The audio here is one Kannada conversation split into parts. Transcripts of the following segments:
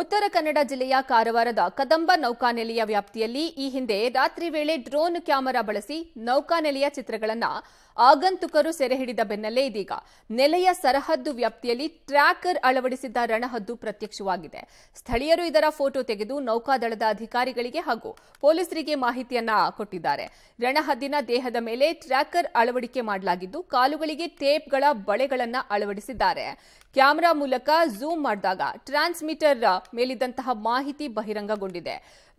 ಉತ್ತರ ಕನ್ನಡ ಜಿಲ್ಲೆಯ ಕಾರವಾರದ ಕದಂಬ ನೌಕಾನೆಲೆಯ ವ್ಯಾಪ್ತಿಯಲ್ಲಿ ಈ ಹಿಂದೆ ರಾತ್ರಿ ವೇಳೆ ಡ್ರೋನ್ ಕ್ಯಾಮೆರಾ ಬಳಸಿ ನೌಕಾನೆಲೆಯ ಚಿತ್ರಗಳನ್ನು ಆಗಂತುಕರು ಸೆರೆ ಹಿಡಿದ ಬೆನ್ನಲ್ಲೇ ಇದೀಗ ನೆಲೆಯ ಸರಹದ್ದು ವ್ಯಾಪ್ತಿಯಲ್ಲಿ ಟ್ರ್ಯಾಕರ್ ಅಳವಡಿಸಿದ್ದ ರಣಹದ್ದು ಪ್ರತ್ಯಕ್ಷವಾಗಿದೆ ಸ್ಥಳೀಯರು ಇದರ ಫೋಟೋ ತೆಗೆದು ನೌಕಾದಳದ ಅಧಿಕಾರಿಗಳಿಗೆ ಹಾಗೂ ಪೊಲೀಸರಿಗೆ ಮಾಹಿತಿಯನ್ನ ಕೊಟ್ಟಿದ್ದಾರೆ ರಣಹದ್ದಿನ ದೇಹದ ಮೇಲೆ ಟ್ರ್ಯಾಕರ್ ಅಳವಡಿಕೆ ಮಾಡಲಾಗಿದ್ದು ಕಾಲುಗಳಿಗೆ ಟೇಪ್ಗಳ ಬಳೆಗಳನ್ನು ಅಳವಡಿಸಿದ್ದಾರೆ ಕ್ಯಾಮೆರಾ ಮೂಲಕ ಝೂಮ್ ಮಾಡಿದಾಗ ಟ್ರಾನ್ಸ್ಮಿಟರ್ ಮೇಲಿದ್ದಂತಹ ಮಾಹಿತಿ ಬಹಿರಂಗಗೊಂಡಿದೆ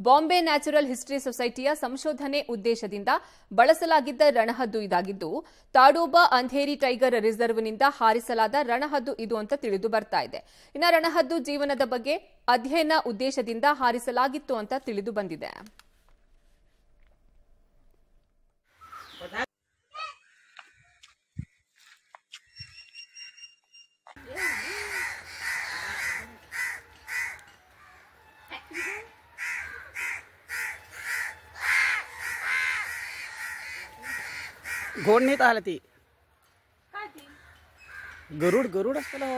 ಬಾಂಬೆ ನ್ಯಾಚುರಲ್ ಹಿಸ್ಟರಿ ಸೊಸೈಟಿಯ ಸಂಶೋಧನೆ ಉದ್ದೇಶದಿಂದ ಬಳಸಲಾಗಿದ್ದ ರಣಹದ್ದು ಇದಾಗಿದ್ದು ತಾಡೋಬಾ ಅಂಧೇರಿ ಟೈಗರ್ ರಿಸರ್ವ್ನಿಂದ ಹಾರಿಸಲಾದ ರಣಹದ್ದು ಇದು ಅಂತ ತಿಳಿದು ಬರ್ತಾ ಇದೆ ಇನ್ನು ರಣಹದ್ದು ಜೀವನದ ಬಗ್ಗೆ ಅಧ್ಯಯನ ಉದ್ದೇಶದಿಂದ ಹಾರಿಸಲಾಗಿತ್ತು ಅಂತ ತಿಳಿದು ಬಂದಿದೆ घोड नाही आला ती गरुड गरुड असतो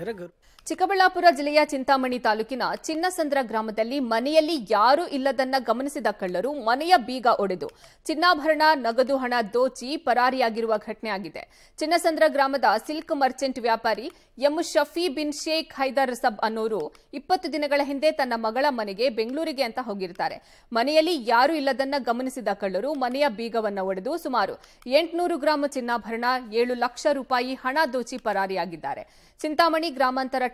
अरे गरुड ಚಿಕ್ಕಬಳ್ಳಾಪುರ ಜಿಲ್ಲೆಯ ಚಿಂತಾಮಣಿ ತಾಲೂಕಿನ ಚಿನ್ನಸಂದ್ರ ಗ್ರಾಮದಲ್ಲಿ ಮನೆಯಲ್ಲಿ ಯಾರೂ ಇಲ್ಲದನ್ನ ಗಮನಿಸಿದ ಕಳ್ಳರು ಮನೆಯ ಬೀಗ ಒಡೆದು ಚಿನ್ನಾಭರಣ ನಗದು ಹಣ ದೋಚಿ ಪರಾರಿಯಾಗಿರುವ ಆಗಿದೆ ಚಿನ್ನಸಂದ್ರ ಗ್ರಾಮದ ಸಿಲ್ಕ್ ಮರ್ಚೆಂಟ್ ವ್ಯಾಪಾರಿ ಎಂ ಶಫಿ ಬಿನ್ ಶೇಖ್ ಹೈದರ್ ಸಬ್ ಅನ್ನೋರು ಇಪ್ಪತ್ತು ದಿನಗಳ ಹಿಂದೆ ತನ್ನ ಮಗಳ ಮನೆಗೆ ಬೆಂಗಳೂರಿಗೆ ಅಂತ ಹೋಗಿರ್ತಾರೆ ಮನೆಯಲ್ಲಿ ಯಾರೂ ಇಲ್ಲದನ್ನ ಗಮನಿಸಿದ ಕಳ್ಳರು ಮನೆಯ ಬೀಗವನ್ನು ಒಡೆದು ಸುಮಾರು ಎಂಟುನೂರು ಗ್ರಾಂ ಚಿನ್ನಾಭರಣ ಏಳು ಲಕ್ಷ ರೂಪಾಯಿ ಹಣ ದೋಚಿ ಪರಾರಿಯಾಗಿದ್ದಾರೆ ಚಿಂತಾಮಣಿ ಗ್ರಾಮಾಂತರ